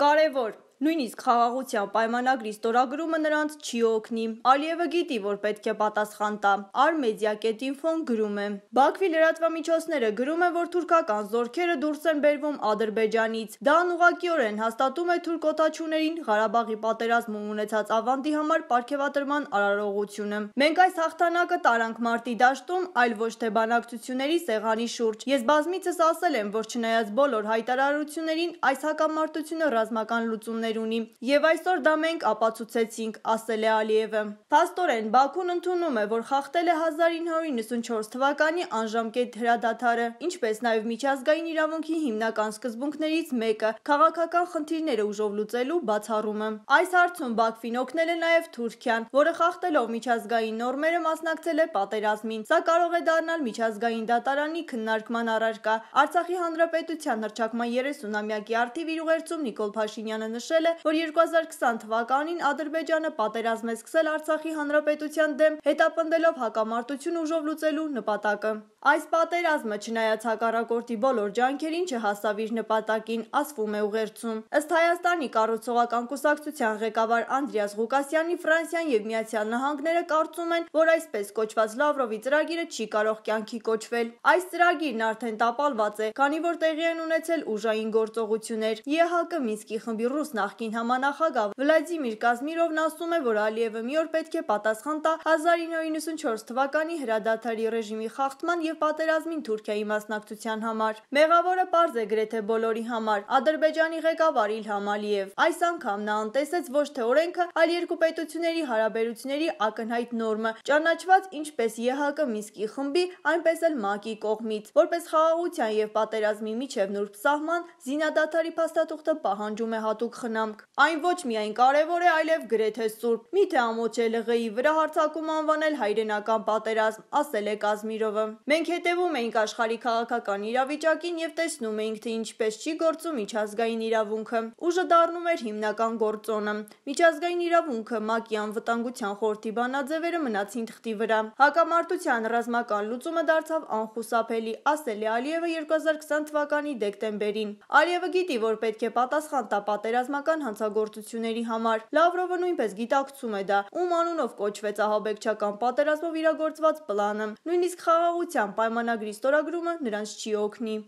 կարևոր Նույնիսկ խաղաղության պայմանագրի ստորագրումը նրանց չի օգնի։ Ալիևը գիտի, որ պետք է պատասխան տա։ Armedia.info-ն գրում է. Բաքվի լրատվամիջոցները գրում են, որ թուրքական զորքերը դուրս են բերվում Ադրբեջանից։ Դա անուղակիորեն հաստատում է թուրք օտաչուներին Ղարաբաղի պատերազմում ունեցած ավանդի համար ապարգևատրման արարողությունը։ Մենք այս հաղթանակը տարանք մարտի դաշտում, այլ ոչ թե բանակցությունների սեղանի շուրջ։ Ես բազմիցս ասել եմ, որ չնայած բոլոր հայտարարություններին, այս հակամարտությունը ռազմական լուծումներ գործընկերներ ունի եւ այսօր դա մենք ապացուցեցինք, ասել է Ալիևը։ Փաստորեն Բաքուն ընդունում է, որ խախտել է 1994 թվականի անժամկետ հրադադարը, ինչպես նաեւ միջազգային իրավունքի հիմնական սկզբունքներից մեկը՝ քաղաքական խնդիրները ուժով լուծելու բացառումը։ Այս հարցում Բաքվին օգնել է նաև Թուրքիան, որը խախտելով միջազգային նորմերը մասնակցել է պատերազմին։ Սա կարող է դառնալ միջազգային դատարանի քննարկման առարկա։ Արցախի հանրապետության հռչակման 30-ամյակի արդիվ իր ուղերձում Նիկոլ Փաշինյանը նշել հայտարարել է, որ 2020 թվականին Ադրբեջանը պատերազմ է սկսել Արցախի հանրապետության դեմ, հետապնդելով հակամարտություն ուժով լուծելու նպատակը։ Այս պատերազմը չնայած հակառակորդի բոլոր ջանքերին չհասավ իր նպատակին, ասվում է ուղերձում։ Ըստ Հայաստանի կառուցողական կուսակցության ղեկավար Անդրեաս Ղուկասյանի Ֆրանսիան եւ Միացյալ Նահանգները կարծում են, որ այսպես կոչված Լավրովի ծրագիրը չի կարող կյանքի կոչվել։ Այս ծրագիրն արդեն տապալված է, քանի որ տեղի են ունեցել ուժային գործողություններ։ ԵՀԿ Մինսկի խմբի ռուս նախ նախկին համանախագահ Վլադիմիր Կազմիրովն ասում է, որ Ալիևը մի օր պետք է պատասխան տա 1994 թվականի հրադադարի ռեժիմի խախտման եւ պատերազմին Թուրքիայի մասնակցության համար։ Մեղավորը պարզ է գրեթե բոլորի համար՝ Ադրբեջանի ղեկավար Իլհամ Ալիև։ Այս անգամ նա անտեսեց ոչ թե օրենքը, այլ երկու պետությունների հարաբերությունների ակնհայտ նորմը, ճանաչված ինչպես ԵՀԿ Մինսկի խմբի, այնպես էլ ՄԱԿ-ի կողմից, որպես խաղաղության եւ պատերազմի միջև նուրբ սահման զինադատարի փաստաթուղթը պահանջում է հատուկ խնայ խնամք։ Այն ոչ միայն կարևոր է, այլև գրեթե սուրբ։ Միթե ամոչ է ԼՂ-ի վրա հարձակում անվանել հայրենական պատերազմ, ասել է Կազմիրովը։ Մենք հետևում էինք աշխարհի քաղաքական իրավիճակին եւ տեսնում էինք, թե ինչպես չի գործում միջազգային իրավունքը։ Ուժը դառնում էր հիմնական գործոնը։ Միջազգային իրավունքը ՄԱԿ-ի անվտանգության խորհրդի բանաձևերը մնացին թղթի վրա։ Հակամարտության ռազմական լուծումը դարձավ անխուսափելի, ասել է Ալիևը 2020 թվականի դեկտեմբերին։ Ալիևը գիտի, որ պետք է պատասխան տա պատերազմական ռազմական հանցագործությունների համար։ Լավրովը նույնպես գիտակցում է դա, ում անունով կոչվեց ահաբեկչական պատերազմով իրագործված պլանը։ Նույնիսկ խաղաղության պայմանագրի ստորագրումը նրանց չի օգնի։